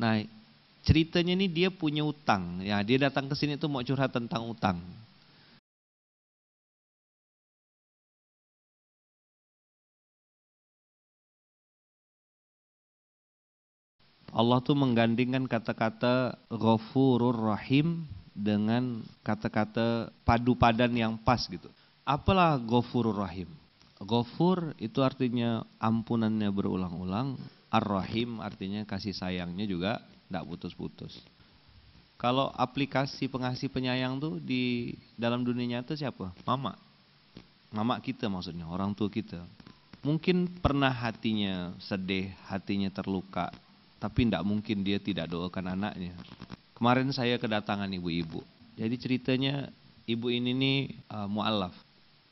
Nah, ceritanya ini dia punya utang. Ya, dia datang ke sini itu mau curhat tentang utang. Allah tuh menggandingkan kata-kata ghafurur rahim dengan kata-kata padu padan yang pas gitu. Apalah ghafurur rahim? Ghafur itu artinya ampunannya berulang-ulang, Ar-Rahim artinya kasih sayangnya juga tidak putus-putus. Kalau aplikasi pengasih penyayang tuh di dalam dunia nyata siapa? Mama. Mama kita maksudnya, orang tua kita. Mungkin pernah hatinya sedih, hatinya terluka, tapi tidak mungkin dia tidak doakan anaknya. Kemarin saya kedatangan ibu-ibu. Jadi ceritanya ibu ini nih uh, eh, mualaf.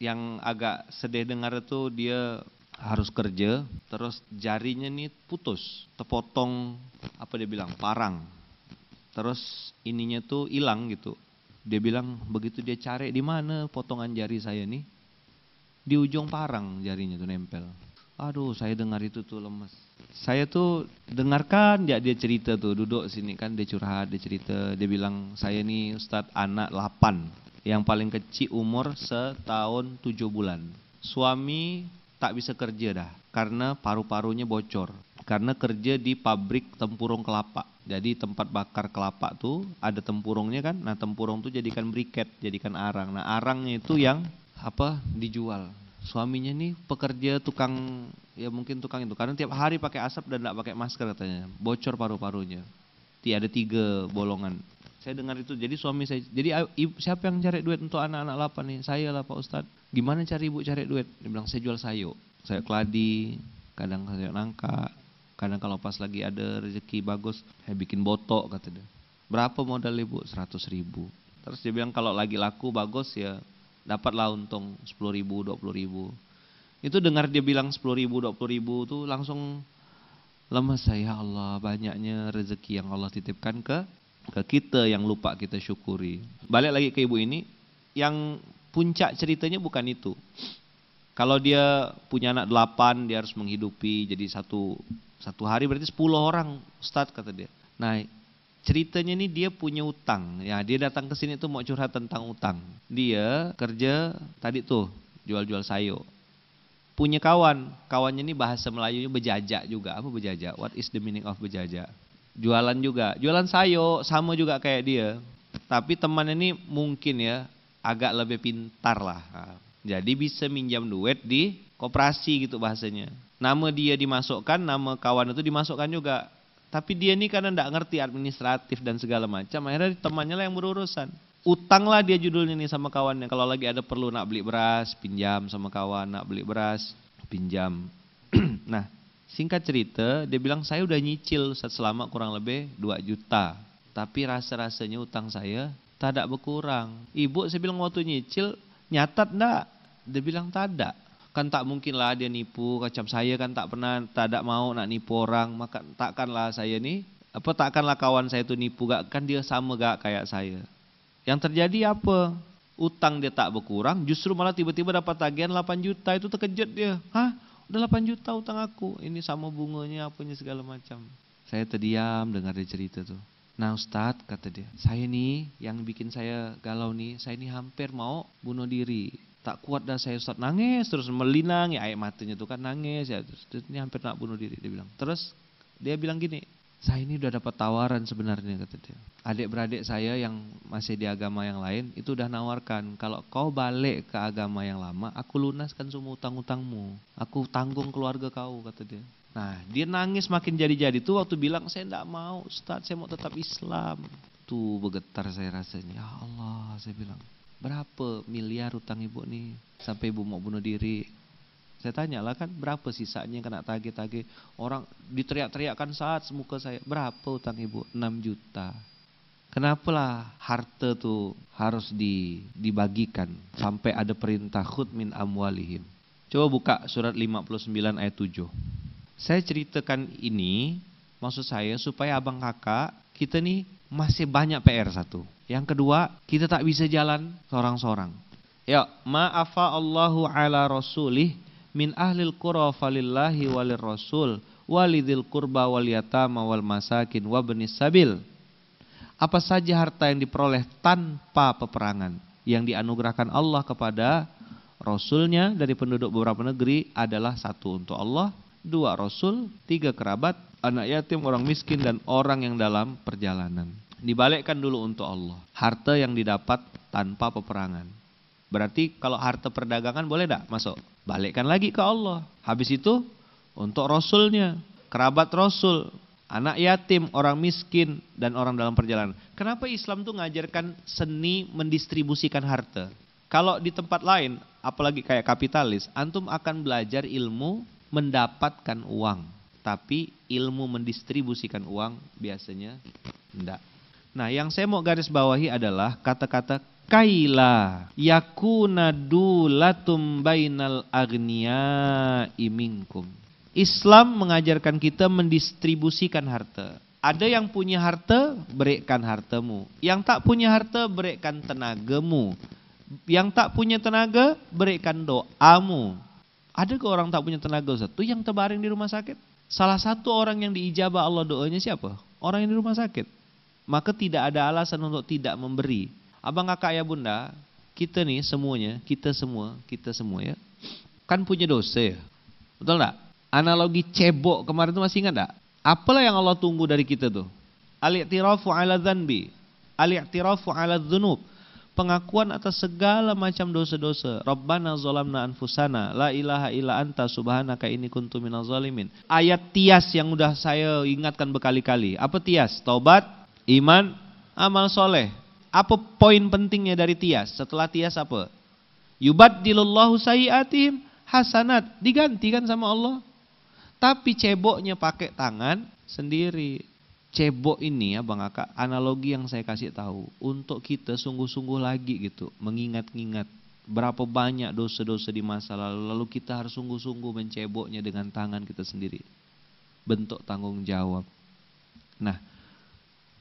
Yang agak sedih dengar itu dia harus kerja, terus jarinya nih putus, terpotong apa dia bilang parang. Terus ininya tuh hilang gitu. Dia bilang begitu dia cari di mana potongan jari saya nih? Di ujung parang jarinya tuh nempel. Aduh, saya dengar itu tuh lemes. Saya tuh dengarkan dia dia cerita tuh duduk sini kan dia curhat, dia cerita, dia bilang saya nih Ustadz anak 8 yang paling kecil umur setahun tujuh bulan. Suami tak bisa kerja dah karena paru-parunya bocor karena kerja di pabrik tempurung kelapa. Jadi tempat bakar kelapa tuh ada tempurungnya kan. Nah, tempurung tuh jadikan briket, jadikan arang. Nah, arangnya itu yang apa dijual. Suaminya nih pekerja tukang ya mungkin tukang itu karena tiap hari pakai asap dan tidak pakai masker katanya. Bocor paru-parunya. Ti ada tiga bolongan. Saya dengar itu. Jadi suami saya, jadi siapa yang cari duit untuk anak-anak lapan nih? Saya lah Pak Ustadz. Gimana cari ibu cari duit? Dia bilang saya jual sayur. saya keladi, kadang saya nangka, kadang kalau pas lagi ada rezeki bagus, saya bikin botok kata dia. Berapa modal ibu? seratus ribu. Terus dia bilang kalau lagi laku bagus ya dapatlah untung sepuluh ribu, dua puluh ribu. Itu dengar dia bilang sepuluh ribu, dua puluh ribu tuh langsung lemas saya Allah banyaknya rezeki yang Allah titipkan ke ke kita yang lupa kita syukuri. Balik lagi ke ibu ini, yang puncak ceritanya bukan itu. Kalau dia punya anak delapan, dia harus menghidupi jadi satu satu hari berarti sepuluh orang, start kata dia. Nah ceritanya ini dia punya utang, ya dia datang ke sini tuh mau curhat tentang utang. Dia kerja tadi tuh jual-jual sayur, punya kawan, kawannya ini bahasa Melayunya bejajak juga. Apa bejajak? What is the meaning of bejajak? jualan juga. Jualan sayo sama juga kayak dia. Tapi teman ini mungkin ya agak lebih pintar lah. Jadi bisa minjam duit di koperasi gitu bahasanya. Nama dia dimasukkan, nama kawan itu dimasukkan juga. Tapi dia ini karena tidak ngerti administratif dan segala macam, akhirnya temannya lah yang berurusan. Utanglah dia judulnya nih sama kawannya. Kalau lagi ada perlu nak beli beras, pinjam sama kawan, nak beli beras, pinjam. nah, Singkat cerita, dia bilang saya udah nyicil Ustaz selama kurang lebih 2 juta. Tapi rasa-rasanya utang saya tidak berkurang. Ibu saya bilang waktu nyicil, nyatat ndak? Dia bilang tidak. Kan tak mungkin lah dia nipu, kacam saya kan tak pernah, ada mau nak nipu orang, maka takkanlah saya ini apa takkanlah kawan saya itu nipu, gak kan dia sama gak kayak saya. Yang terjadi apa? Utang dia tak berkurang, justru malah tiba-tiba dapat tagihan 8 juta itu terkejut dia. Hah? 8 juta utang aku ini sama bunganya apanya segala macam saya terdiam dengar dia cerita tuh nah Ustadz kata dia saya nih yang bikin saya galau nih saya nih hampir mau bunuh diri tak kuat dah saya Ustadz nangis terus melinang ya air matanya tuh kan nangis ya terus ini hampir nak bunuh diri dia bilang terus dia bilang gini saya ini udah dapat tawaran sebenarnya kata dia. Adik-beradik saya yang masih di agama yang lain itu udah nawarkan kalau kau balik ke agama yang lama, aku lunaskan semua utang-utangmu. Aku tanggung keluarga kau kata dia. Nah, dia nangis makin jadi-jadi tuh waktu bilang saya tidak mau, Ustaz, saya mau tetap Islam. Tuh bergetar saya rasanya. Ya Allah, saya bilang. Berapa miliar utang ibu nih sampai ibu mau bunuh diri? Saya tanya lah kan berapa sisanya kena tagih-tagih orang diteriak-teriakkan saat semuka saya berapa utang ibu 6 juta. kenapa lah harta tu harus di, dibagikan sampai ada perintah khut min amwalihim. Coba buka surat 59 ayat 7. Saya ceritakan ini maksud saya supaya abang kakak kita ni masih banyak PR satu. Yang kedua, kita tak bisa jalan seorang-seorang. Ya, ma'afa Allahu ala rasulih min ahlil qura falillahi walir rasul walidil kurba wal yatama wal masakin wabnis sabil. Apa saja harta yang diperoleh tanpa peperangan yang dianugerahkan Allah kepada Rasulnya dari penduduk beberapa negeri adalah satu untuk Allah, dua Rasul, tiga kerabat, anak yatim, orang miskin dan orang yang dalam perjalanan. Dibalikkan dulu untuk Allah. Harta yang didapat tanpa peperangan. Berarti kalau harta perdagangan boleh tidak masuk? Balikkan lagi ke Allah. Habis itu untuk Rasulnya, kerabat Rasul, anak yatim, orang miskin, dan orang dalam perjalanan. Kenapa Islam tuh ngajarkan seni mendistribusikan harta? Kalau di tempat lain, apalagi kayak kapitalis, antum akan belajar ilmu mendapatkan uang. Tapi ilmu mendistribusikan uang biasanya tidak. Nah yang saya mau garis bawahi adalah kata-kata kaila yakuna dulatum bainal agnia iminkum. Islam mengajarkan kita mendistribusikan harta. Ada yang punya harta, berikan hartamu. Yang tak punya harta, berikan tenagamu. Yang tak punya tenaga, berikan doamu. Ada ke orang tak punya tenaga satu yang terbaring di rumah sakit? Salah satu orang yang diijabah Allah doanya siapa? Orang yang di rumah sakit. Maka tidak ada alasan untuk tidak memberi. Abang kakak ya bunda, kita nih semuanya, kita semua, kita semua ya. Kan punya dosa ya. Betul enggak? Analogi cebok kemarin tuh masih ingat enggak? Apalah yang Allah tunggu dari kita tuh? Al-i'tirafu ala dhanbi. Al-i'tirafu ala dhunub. Pengakuan atas segala macam dosa-dosa. Rabbana zolamna anfusana. La ilaha illa anta subhanaka ini kuntu minal zalimin. Ayat tias yang udah saya ingatkan berkali-kali. Apa tias? Taubat, iman, amal soleh apa poin pentingnya dari Tias? Setelah Tias apa? Yubadilullahu sayiatihim hasanat. Digantikan sama Allah. Tapi ceboknya pakai tangan sendiri. Cebok ini ya Bang Aka, analogi yang saya kasih tahu. Untuk kita sungguh-sungguh lagi gitu, mengingat-ingat. Berapa banyak dosa-dosa di masa lalu, lalu kita harus sungguh-sungguh menceboknya dengan tangan kita sendiri. Bentuk tanggung jawab. Nah,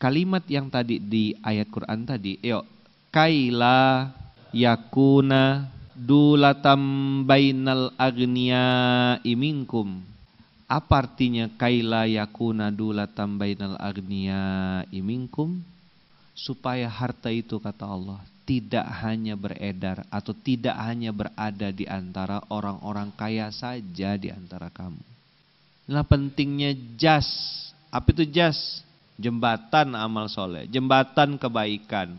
kalimat yang tadi di ayat Quran tadi, yo kaila yakuna dulatam bainal agnia iminkum. Apa artinya kaila yakuna dulatam bainal agnia iminkum? Supaya harta itu kata Allah tidak hanya beredar atau tidak hanya berada di antara orang-orang kaya saja di antara kamu. Nah pentingnya jas. Apa itu jas? jembatan amal soleh, jembatan kebaikan.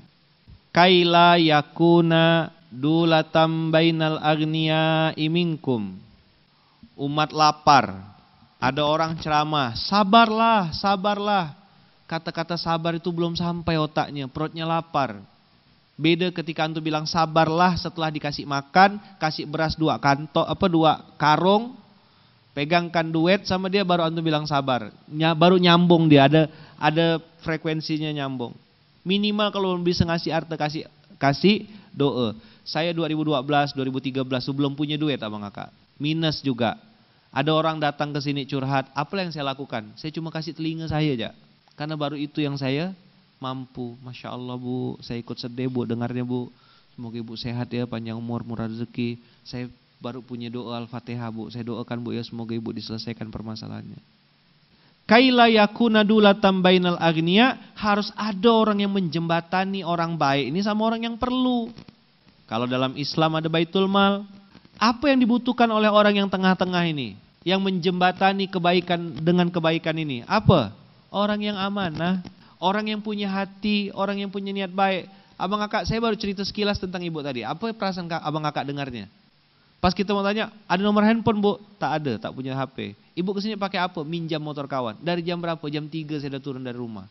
Kaila yakuna dulatam bainal agnia iminkum. Umat lapar. Ada orang ceramah, sabarlah, sabarlah. Kata-kata sabar itu belum sampai otaknya, perutnya lapar. Beda ketika antum bilang sabarlah setelah dikasih makan, kasih beras dua kantong apa dua karung, pegangkan duet sama dia baru antum bilang sabar. Ny baru nyambung dia ada ada frekuensinya nyambung. Minimal kalau bisa ngasih arta kasih kasih doa. Saya 2012, 2013 sebelum punya duit abang kakak. Minus juga. Ada orang datang ke sini curhat, apa yang saya lakukan? Saya cuma kasih telinga saya aja. Karena baru itu yang saya mampu. Masya Allah bu, saya ikut sedih bu, dengarnya bu. Semoga ibu sehat ya, panjang umur, murah rezeki. Saya baru punya doa Al-Fatihah bu, saya doakan bu ya semoga ibu diselesaikan permasalahannya. Kaila yakuna dula tambainal agnia harus ada orang yang menjembatani orang baik ini sama orang yang perlu. Kalau dalam Islam ada baitul mal, apa yang dibutuhkan oleh orang yang tengah-tengah ini? Yang menjembatani kebaikan dengan kebaikan ini? Apa? Orang yang amanah, orang yang punya hati, orang yang punya niat baik. Abang kakak, saya baru cerita sekilas tentang ibu tadi. Apa perasaan abang kakak dengarnya? Pas kita mau tanya, ada nomor handphone bu? Tak ada, tak punya HP. Ibu kesini pakai apa? Minjam motor kawan. Dari jam berapa? Jam 3 saya sudah turun dari rumah.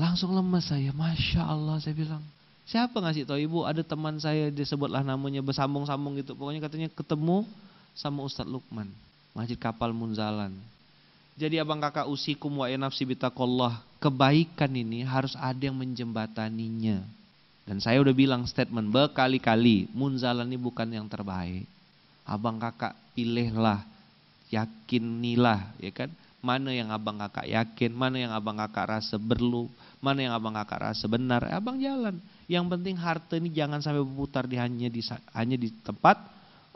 Langsung lemas saya, Masya Allah saya bilang. Siapa ngasih tahu ibu? Ada teman saya, disebutlah namanya, bersambung-sambung gitu. Pokoknya katanya ketemu sama Ustadz Lukman. Masjid Kapal Munzalan. Jadi abang kakak usikum wa nafsi bitakollah. Kebaikan ini harus ada yang menjembataninya. Dan saya udah bilang statement berkali-kali, Munzalan ini bukan yang terbaik abang kakak pilihlah, yakinilah, ya kan? Mana yang abang kakak yakin, mana yang abang kakak rasa perlu, mana yang abang kakak rasa benar, ya abang jalan. Yang penting harta ini jangan sampai berputar di hanya di hanya di tempat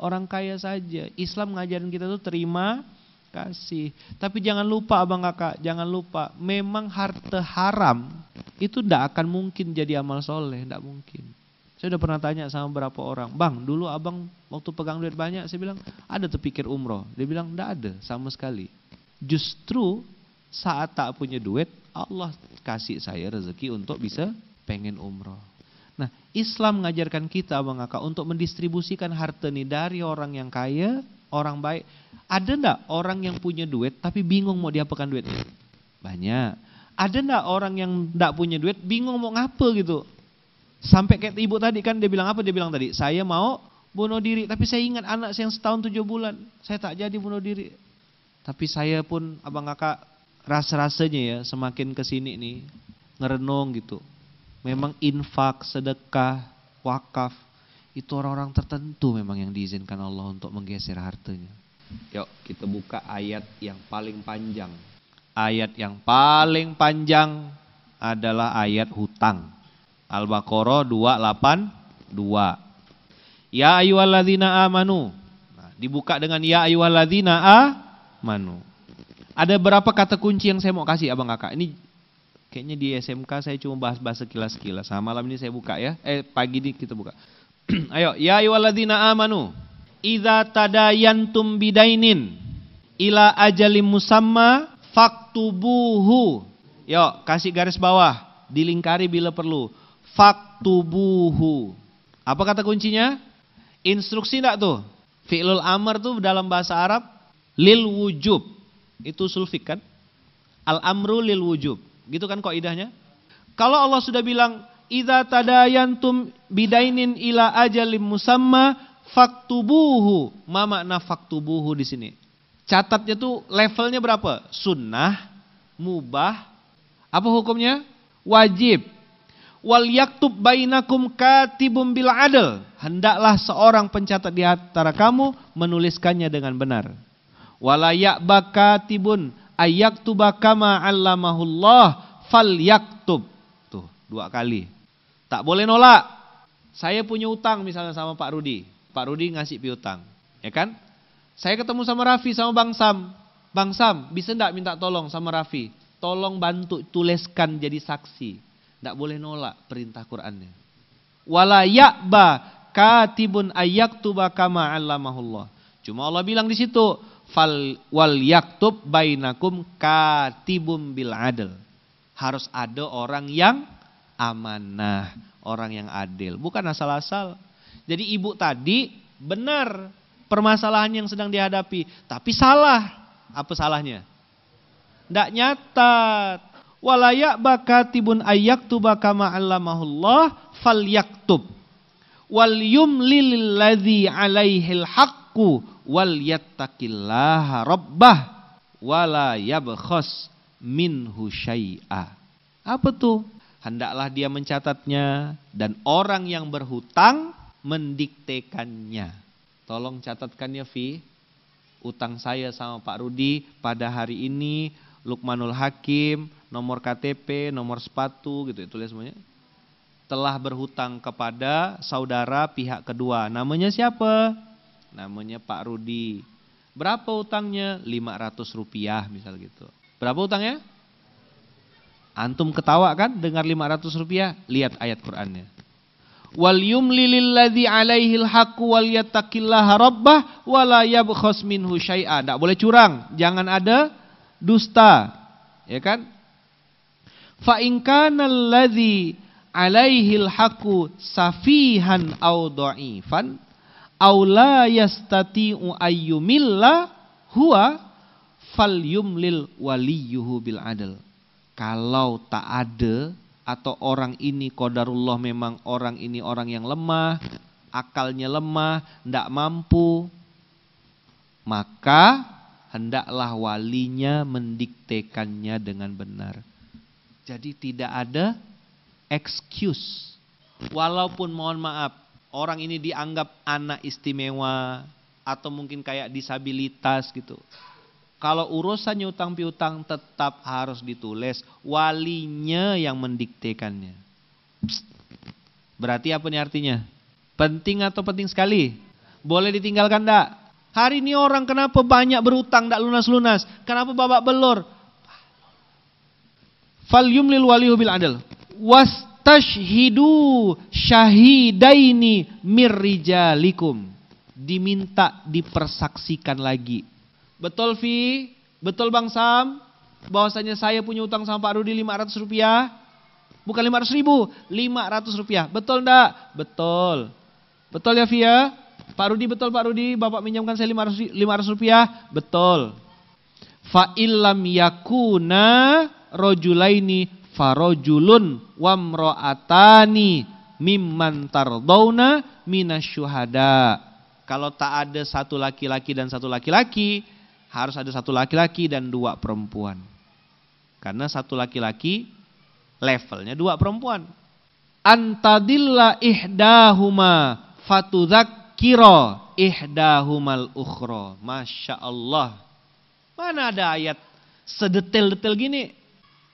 orang kaya saja. Islam ngajarin kita tuh terima kasih. Tapi jangan lupa abang kakak, jangan lupa memang harta haram itu tidak akan mungkin jadi amal soleh, tidak mungkin. Saya udah pernah tanya sama berapa orang, bang dulu abang waktu pegang duit banyak, saya bilang ada tuh pikir umroh. Dia bilang tidak ada sama sekali. Justru saat tak punya duit, Allah kasih saya rezeki untuk bisa pengen umroh. Nah Islam mengajarkan kita bang Aka untuk mendistribusikan harta ini dari orang yang kaya, orang baik. Ada ndak orang yang punya duit tapi bingung mau diapakan duitnya? Banyak. Ada ndak orang yang ndak punya duit bingung mau ngapa gitu? Sampai kayak ibu tadi kan dia bilang apa? Dia bilang tadi, saya mau bunuh diri. Tapi saya ingat anak saya yang setahun tujuh bulan. Saya tak jadi bunuh diri. Tapi saya pun abang kakak rasa rasanya ya semakin kesini nih ngerenung gitu. Memang infak, sedekah, wakaf itu orang-orang tertentu memang yang diizinkan Allah untuk menggeser hartanya. Yuk kita buka ayat yang paling panjang. Ayat yang paling panjang adalah ayat hutang. Al-Baqarah 282. Ya ayyuhalladzina amanu. Nah, dibuka dengan ya ayyuhalladzina amanu. Ada berapa kata kunci yang saya mau kasih Abang Kakak? Ini kayaknya di SMK saya cuma bahas-bahas sekilas-sekilas. Sama nah, malam ini saya buka ya. Eh pagi ini kita buka. Ayo, ya ayyuhalladzina amanu. Idza tadayantum bidainin ila ajalin musamma faktubuhu. Yuk, kasih garis bawah, dilingkari bila perlu faktubuhu. Apa kata kuncinya? Instruksi enggak tuh? Fi'lul amr tuh dalam bahasa Arab lil wujub. Itu sulfik kan? Al amru lil wujub. Gitu kan kok idahnya? Kalau Allah sudah bilang idza tadayantum bidainin ila ajalim musamma faktubuhu. Ma makna faktubuhu di sini? Catatnya tuh levelnya berapa? Sunnah, mubah, apa hukumnya? Wajib wal yaktub bainakum katibum bil adl. Hendaklah seorang pencatat di antara kamu menuliskannya dengan benar. Wala ya'ba katibun ayyaktuba kama 'allamahullah fal yaktub. Tuh, dua kali. Tak boleh nolak. Saya punya utang misalnya sama Pak Rudi. Pak Rudi ngasih piutang, ya kan? Saya ketemu sama Raffi sama Bang Sam. Bang Sam, bisa enggak minta tolong sama Raffi? Tolong bantu tuliskan jadi saksi tidak boleh nolak perintah Qur'annya. Wala ya'ba katibun ayyaktuba kama Allah. Cuma Allah bilang di situ fal wal yaktub bainakum katibum bil adl. Harus ada orang yang amanah, orang yang adil, bukan asal-asal. Jadi ibu tadi benar permasalahan yang sedang dihadapi, tapi salah. Apa salahnya? Tidak nyatat Walayak baka tibun bakatibun tuba kama yak tub. Wal yumlil ladhi alaihil haqqu wal yattaqillaha rabbah wala yabkhas minhu syai'a. Apa tuh? Hendaklah dia mencatatnya dan orang yang berhutang mendiktekannya. Tolong catatkan ya Vi. Utang saya sama Pak Rudi pada hari ini Lukmanul Hakim, nomor KTP, nomor sepatu gitu ya tulis semuanya. Telah berhutang kepada saudara pihak kedua. Namanya siapa? Namanya Pak Rudi. Berapa utangnya? 500 rupiah misal gitu. Berapa utangnya? Antum ketawa kan dengar 500 rupiah? Lihat ayat Qur'annya. Wal yumli lilladzi alaihil haqqu wal yattaqillaha rabbah wala la yabkhas minhu syai'a. Enggak boleh curang, jangan ada dusta, ya kan? Fa in kana alladhi alaihi alhaqu safihan aw dha'ifan aw la yastati'u ayyumilla huwa falyumlil waliyuhu bil adl. Kalau tak ada atau orang ini kodarullah memang orang ini orang yang lemah, akalnya lemah, tidak mampu, maka hendaklah walinya mendiktekannya dengan benar. Jadi tidak ada excuse. Walaupun mohon maaf, orang ini dianggap anak istimewa atau mungkin kayak disabilitas gitu. Kalau urusannya utang piutang tetap harus ditulis walinya yang mendiktekannya. Berarti apa nih artinya? Penting atau penting sekali? Boleh ditinggalkan enggak? Hari ini orang kenapa banyak berutang tidak lunas-lunas? Kenapa babak belur? Falyumlil walihu bil adl. tashhidu syahidaini mirrijalikum. Diminta dipersaksikan lagi. Betul Fi? Betul Bang Sam? Bahwasanya saya punya utang sama Pak Rudi 500 rupiah. Bukan 500 ribu, 500 rupiah. Betul enggak? Betul. Betul ya Fi ya? Pak Rudi betul Pak Rudi, Bapak minjamkan saya 500, 500 rupiah. Betul. Fa'illam yakuna rojulaini farojulun wamroatani mimman tardawna minasyuhada. Kalau tak ada satu laki-laki dan satu laki-laki, harus ada satu laki-laki dan dua perempuan. Karena satu laki-laki levelnya dua perempuan. Antadilla ihdahuma fatudak kiro ihdahumal ukhro. Masya Allah. Mana ada ayat sedetail-detail gini?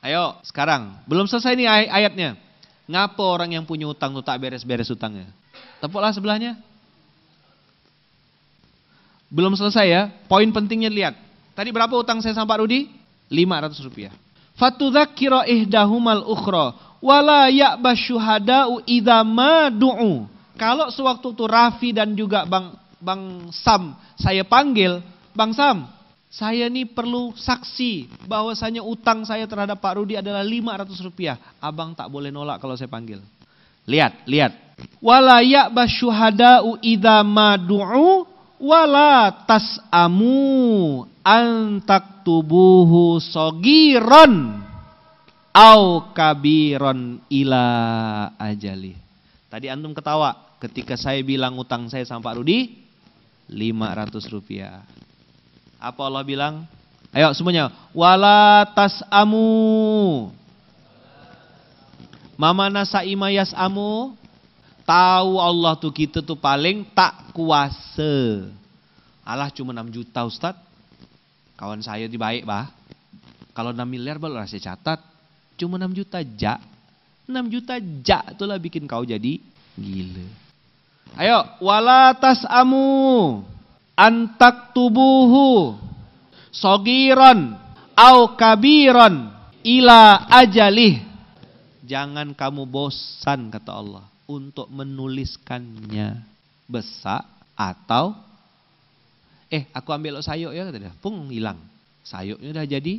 Ayo sekarang. Belum selesai nih ay ayatnya. Ngapa orang yang punya utang tuh tak beres-beres utangnya? Tepuklah sebelahnya. Belum selesai ya. Poin pentingnya lihat. Tadi berapa utang saya sama Pak Rudi? 500 rupiah. Fatudzakkira ihdahumal ukhro. wala ya'bas syuhada'u idha madu'u. du'u kalau sewaktu itu Raffi dan juga Bang Bang Sam saya panggil, Bang Sam, saya ini perlu saksi bahwasanya utang saya terhadap Pak Rudi adalah 500 rupiah. Abang tak boleh nolak kalau saya panggil. Lihat, lihat. Walayak basyuhada'u idha madu'u wala tas'amu antak tubuhu sogiron au kabiron ila ajali. Tadi antum ketawa ketika saya bilang utang saya sama Pak Rudi 500 rupiah. Apa Allah bilang? Ayo semuanya. Wala tasamu. Mama imayas amu. Tahu Allah tuh kita tuh paling tak kuasa. Allah cuma 6 juta Ustaz. Kawan saya di baik bah. Kalau 6 miliar baru saya catat. Cuma 6 juta jak. 6 juta jak itulah bikin kau jadi gila. Ayo, wala amu antak tubuhu sogiron au kabiron ila ajalih. Jangan kamu bosan kata Allah untuk menuliskannya besar atau eh aku ambil lo sayuk ya kata dia, pung hilang. Sayuknya udah jadi,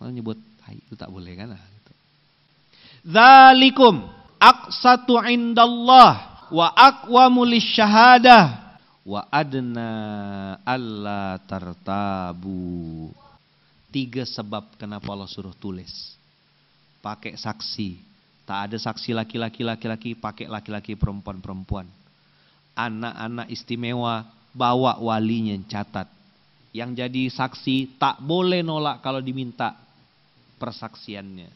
mau nyebut itu tak boleh kan? Nah, gitu. Zalikum aqsatu indallah wa mulis syahadah wa adna alla tertabu. Tiga sebab kenapa Allah suruh tulis. Pakai saksi. Tak ada saksi laki-laki laki-laki, pakai laki-laki perempuan-perempuan. Anak-anak istimewa bawa walinya catat. Yang jadi saksi tak boleh nolak kalau diminta persaksiannya.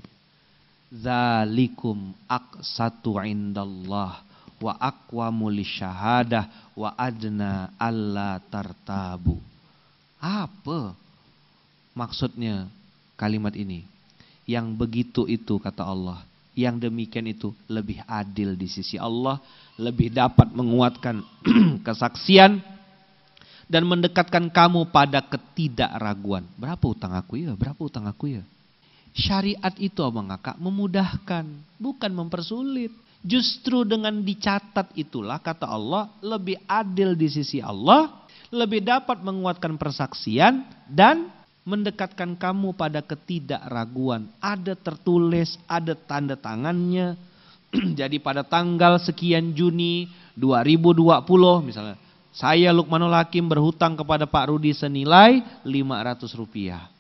Zalikum aqsatu indallah wa akwa syahadah wa adna Allah tartabu. Apa maksudnya kalimat ini? Yang begitu itu kata Allah. Yang demikian itu lebih adil di sisi Allah, lebih dapat menguatkan kesaksian dan mendekatkan kamu pada ketidakraguan. Berapa utang aku ya? Berapa utang aku ya? Syariat itu abang kakak memudahkan, bukan mempersulit. Justru dengan dicatat itulah kata Allah lebih adil di sisi Allah, lebih dapat menguatkan persaksian dan mendekatkan kamu pada ketidakraguan. Ada tertulis, ada tanda tangannya. Jadi pada tanggal sekian Juni 2020 misalnya, saya Lukmanul Hakim berhutang kepada Pak Rudi senilai 500 rupiah.